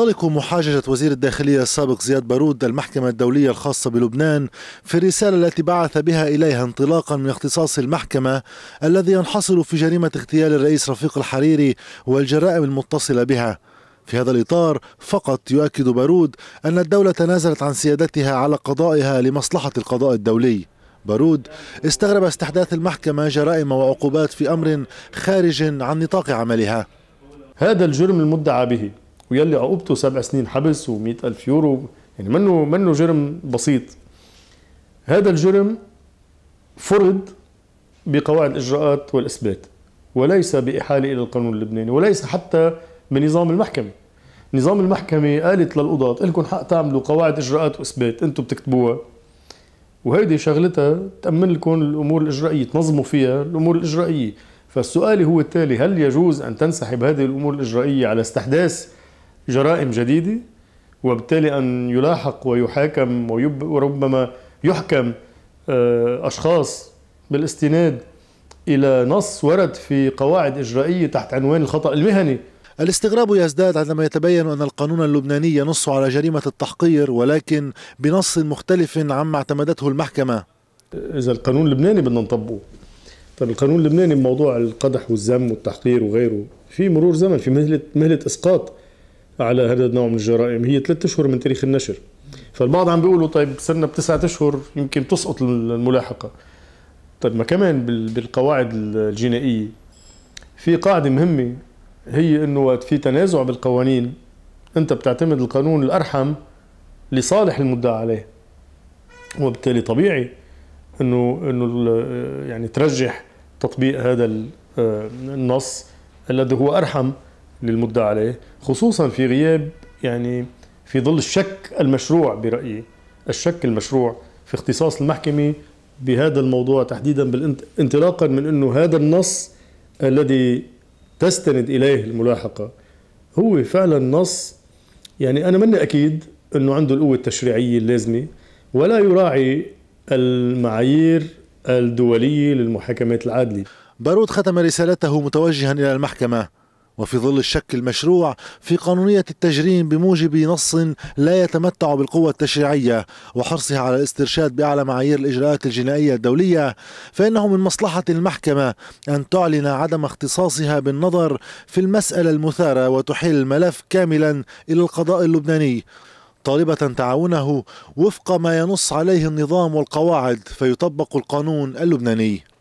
تنطلق محاججة وزير الداخلية السابق زياد بارود المحكمة الدولية الخاصة بلبنان في الرسالة التي بعث بها إليها انطلاقا من اختصاص المحكمة الذي ينحصر في جريمة اغتيال الرئيس رفيق الحريري والجرائم المتصلة بها في هذا الإطار فقط يؤكد بارود أن الدولة تنازلت عن سيادتها على قضائها لمصلحة القضاء الدولي بارود استغرب استحداث المحكمة جرائم وعقوبات في أمر خارج عن نطاق عملها هذا الجرم المدعى به ويلي عقوبته سبع سنين حبس و ألف يورو يعني منه منه جرم بسيط هذا الجرم فرض بقواعد الإجراءات والإثبات وليس بإحالة إلى القانون اللبناني وليس حتى بنظام المحكمة نظام المحكمة قالت للقضاة لكم حق تعملوا قواعد إجراءات وإثبات أنتم بتكتبوها وهيدي شغلتها تأمن لكم الأمور الإجرائية تنظموا فيها الأمور الإجرائية فالسؤال هو التالي هل يجوز أن تنسحب هذه الأمور الإجرائية على استحداث جرائم جديدة وبالتالي أن يلاحق ويحاكم وربما يحكم آه، أشخاص بالاستناد إلى نص ورد في قواعد إجرائية تحت عنوان الخطأ المهني الاستغراب يزداد عندما يتبين أن القانون اللبناني ينص على جريمة التحقير ولكن بنص مختلف عما اعتمدته المحكمة إذا القانون اللبناني بدنا نطبقه طب القانون اللبناني بموضوع القدح والذم والتحقير وغيره في مرور زمن في مهلة, مهلة إسقاط على هذا النوع من الجرائم هي ثلاثة اشهر من تاريخ النشر فالبعض عم بيقولوا طيب صرنا بتسعة اشهر يمكن تسقط الملاحقه طيب ما كمان بالقواعد الجنائيه في قاعده مهمه هي انه وقت في تنازع بالقوانين انت بتعتمد القانون الارحم لصالح المدعى عليه وبالتالي طبيعي انه انه يعني ترجح تطبيق هذا آه، النص الذي هو ارحم للمدعى عليه خصوصا في غياب يعني في ظل الشك المشروع برأيي الشك المشروع في اختصاص المحكمة بهذا الموضوع تحديدا انطلاقا من انه هذا النص الذي تستند اليه الملاحقه هو فعلا نص يعني انا مني اكيد انه عنده القوه التشريعيه اللازمه ولا يراعي المعايير الدوليه للمحاكمات العادله بارود ختم رسالته متوجها الى المحكمه وفي ظل الشك المشروع في قانونية التجريم بموجب نص لا يتمتع بالقوة التشريعية وحرصها على الاسترشاد بأعلى معايير الإجراءات الجنائية الدولية فإنه من مصلحة المحكمة أن تعلن عدم اختصاصها بالنظر في المسألة المثارة وتحيل الملف كاملا إلى القضاء اللبناني طالبة تعاونه وفق ما ينص عليه النظام والقواعد فيطبق القانون اللبناني